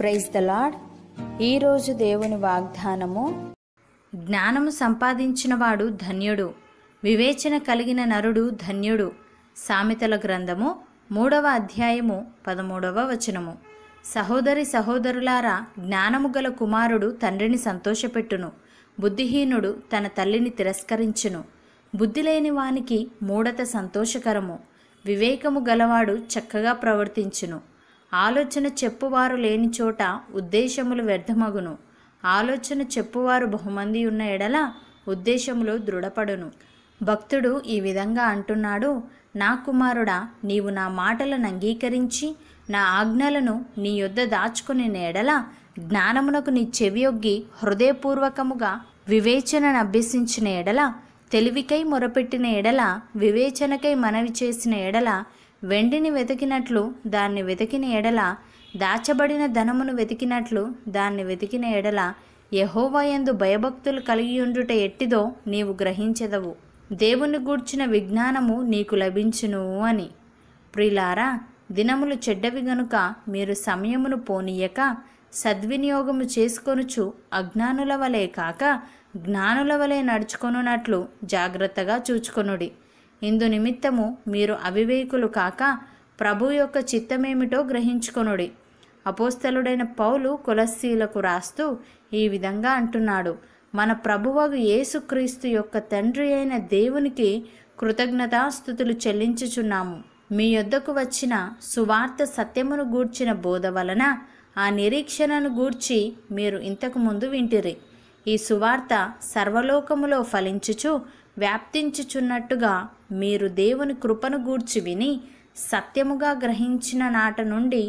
praise the lord ఈరోజు దేవుని వాగ్దానము జ్ఞానము సంపాదించినవాడు ధన్యుడు వివేచన కలిగిన నరుడు ధన్యుడు సామెతల గ్రంథము మూడవ అధ్యాయము పదమూడవ వచనము సహోదరి సహోదరులారా జ్ఞానము గల కుమారుడు తండ్రిని సంతోషపెట్టును బుద్ధిహీనుడు తన తల్లిని తిరస్కరించును బుద్ధి లేని వానికి మూడత సంతోషకరము వివేకము గలవాడు చక్కగా ప్రవర్తించును ఆలోచన చెప్పువారు లేని చోట ఉద్దేశములు వ్యర్థమగును ఆలోచన చెప్పువారు బహుమంది ఉన్న ఎడల ఉద్దేశములు దృఢపడును భక్తుడు ఈ విధంగా అంటున్నాడు నా కుమారుడా నీవు నా మాటలను అంగీకరించి నా ఆజ్ఞలను నీ యొద్ద దాచుకుని నేడల జ్ఞానమునకు నీ చెవియొగ్గి హృదయపూర్వకముగా వివేచనను అభ్యసించిన ఎడల తెలివికై మొరపెట్టిన ఎడల వివేచనకై మనవి చేసిన ఎడల వెండిని వెతికినట్లు దాన్ని వెతికిన ఎడల దాచబడిన ధనమును వెతికినట్లు దాన్ని వెతికిన ఎడల యహోవయందు భయభక్తులు కలిగి ఉండుట ఎట్టిదో నీవు గ్రహించదవు దేవుని గూర్చిన విజ్ఞానము నీకు లభించును అని ప్రిలారా దినములు చెడ్డవి గనుక మీరు సమయమును పోనీయక సద్వినియోగము చేసుకొనుచు అజ్ఞానుల వలె కాక జ్ఞానుల వలె నడుచుకొనున్నట్లు జాగ్రత్తగా చూచుకొనుడి ఇందు నిమిత్తము మీరు అవివేకులు కాక ప్రభు యొక్క చిత్తమేమిటో గ్రహించుకొనుడి అపోస్తలుడైన పౌలు కులస్సీలకు రాస్తూ ఈ విధంగా అంటున్నాడు మన ప్రభువగు యేసుక్రీస్తు యొక్క తండ్రి అయిన దేవునికి కృతజ్ఞతాస్థుతులు చెల్లించుచున్నాము మీ యొద్దకు వచ్చిన సువార్త సత్యమును గూర్చిన బోధ వలన ఆ నిరీక్షణను గూర్చి మీరు ఇంతకుముందు వింటిరి ఈ సువార్త సర్వలోకములో ఫలించుచు వ్యాప్తించుచున్నట్టుగా మీరు దేవుని కృపను గూర్చి విని సత్యముగా గ్రహించిన నాట నుండి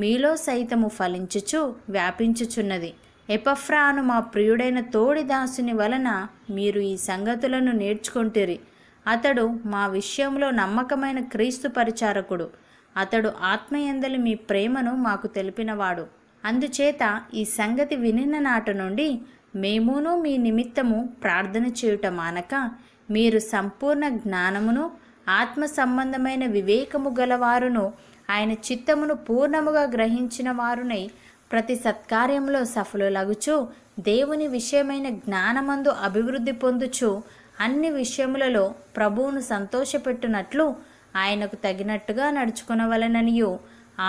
మీలో సైతము ఫలించుచు వ్యాపించుచున్నది ఎపఫ్రాను మా ప్రియుడైన తోడి దాసుని వలన మీరు ఈ సంగతులను నేర్చుకుంటిరి అతడు మా విషయంలో నమ్మకమైన క్రీస్తు పరిచారకుడు అతడు ఆత్మయందలి మీ ప్రేమను మాకు తెలిపినవాడు అందుచేత ఈ సంగతి వినిన నాట నుండి మేమును మీ నిమిత్తము ప్రార్థన చేయుట మానక మీరు సంపూర్ణ జ్ఞానమును ఆత్మ సంబంధమైన వివేకము గలవారును ఆయన చిత్తమును పూర్ణముగా గ్రహించిన వారునై ప్రతి సత్కార్యంలో సఫలులగుచు దేవుని విషయమైన జ్ఞానమందు అభివృద్ధి పొందుచు అన్ని విషయములలో ప్రభువును సంతోషపెట్టునట్లు ఆయనకు తగినట్టుగా నడుచుకునవలననియు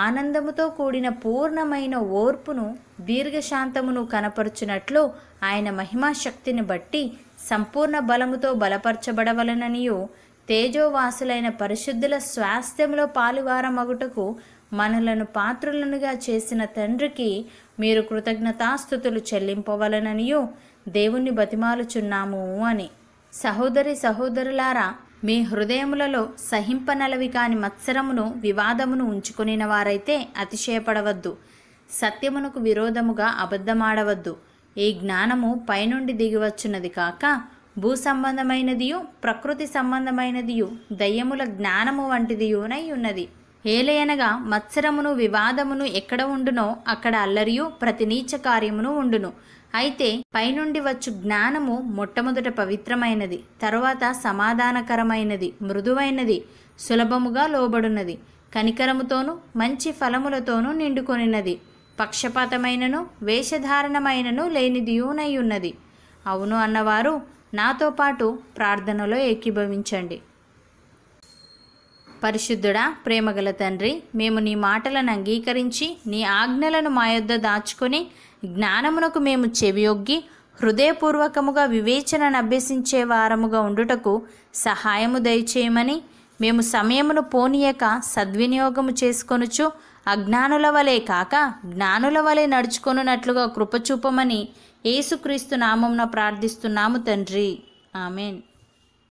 ఆనందముతో కూడిన పూర్ణమైన ఓర్పును దీర్ఘశాంతమును కనపరుచునట్లు ఆయన మహిమాశక్తిని బట్టి సంపూర్ణ బలముతో బలపరచబడవలననియు తేజోవాసులైన పరిశుద్ధుల స్వాస్థ్యంలో పాలువారమగుటకు మనలను పాత్రులనుగా చేసిన తండ్రికి మీరు కృతజ్ఞతాస్థుతులు చెల్లింపవలననియో దేవుణ్ణి బతిమాలుచున్నాము అని సహోదరి సహోదరులారా మీ హృదయములలో సహింపనలవి కాని మత్సరమును వివాదమును ఉంచుకునిన వారైతే అతిశయపడవద్దు సత్యమునకు విరోధముగా అబద్ధమాడవద్దు ఈ జ్ఞానము పైనుండి దిగివచ్చున్నది కాక భూ సంబంధమైనదియు ప్రకృతి సంబంధమైనదియు దయ్యముల జ్ఞానము వంటిదియునై ఉన్నది ఏలయనగా మత్సరమును వివాదమును ఎక్కడ ఉండునో అక్కడ అల్లరియు ప్రతి నీచ కార్యమును ఉండును అయితే పైనుండి వచ్చు జ్ఞానము మొట్టమొదట పవిత్రమైనది తరువాత సమాధానకరమైనది మృదువైనది సులభముగా లోబడున్నది కనికరముతోనూ మంచి ఫలములతోనూ నిండుకొనినది పక్షపాతమైనను వేషధారణమైనను లేనిదియునై ఉన్నది అవును అన్నవారు నాతో పాటు ప్రార్థనలో ఏకీభవించండి పరిశుద్ధుడా ప్రేమగల తండ్రి మేము నీ మాటలను అంగీకరించి నీ ఆజ్ఞలను మా యొద్ద దాచుకొని జ్ఞానమునకు మేము చెవియొగ్గి హృదయపూర్వకముగా వివేచనను అభ్యసించే వారముగా ఉండుటకు సహాయము దయచేయమని మేము సమయమును పోనీయక సద్వినియోగము చేసుకొనుచు అజ్ఞానుల వలె కాక జ్ఞానుల వలె నడుచుకొనున్నట్లుగా కృపచూపమని ఏసుక్రీస్తు నామంన ప్రార్థిస్తున్నాము తండ్రి ఆమెన్